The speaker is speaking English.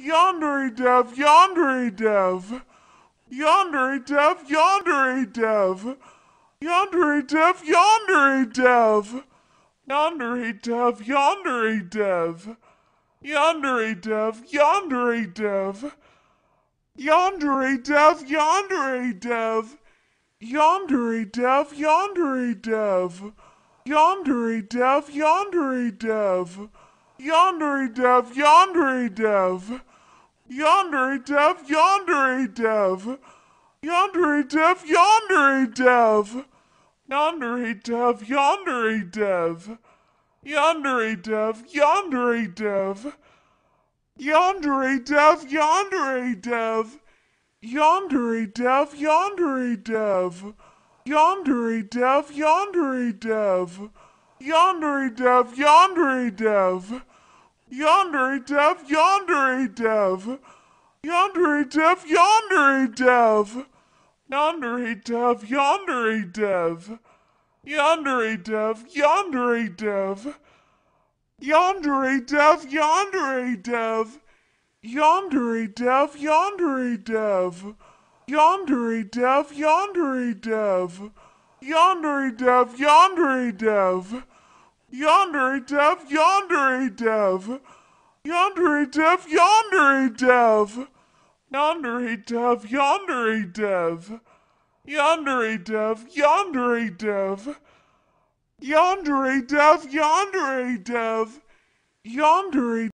Yondery dev, yondery dev. Yondery dev, yondery dev. Yondery dev, yondery dev. Yondery dev, yondery dev. Yondery dev, yondery dev. Yondery dev, yondery dev. Yondery dev, yondery dev. Yondery dev, yondery dev. Yondery dev, yondery dev. Yondery dev, yondery dev. Yondery dev, yondery dev. Yondery dev, yondery dev. Yondery dev, yondery dev. Yondery dev, yondery dev. Yondery dev, yondery dev. Yondery dev, yondery dev. Yondery dev, yondery dev. Yonder a dove, yonder a dev, Yonder a dove, yonder a dev, Yonder a dove, yonder a dev, Yonder a dove, yonder a dev, Yonder a dove, yonder a dev, Yonder a dove, yonder a dev, Yonder a dove, yonder a dove. Yonder a dove, Yonder a dove, yonder a dev, Yonder a dove, yonder a dev, Yonder a dove, yonder a dev, Yonder a dove, yonder a dove. Yonder a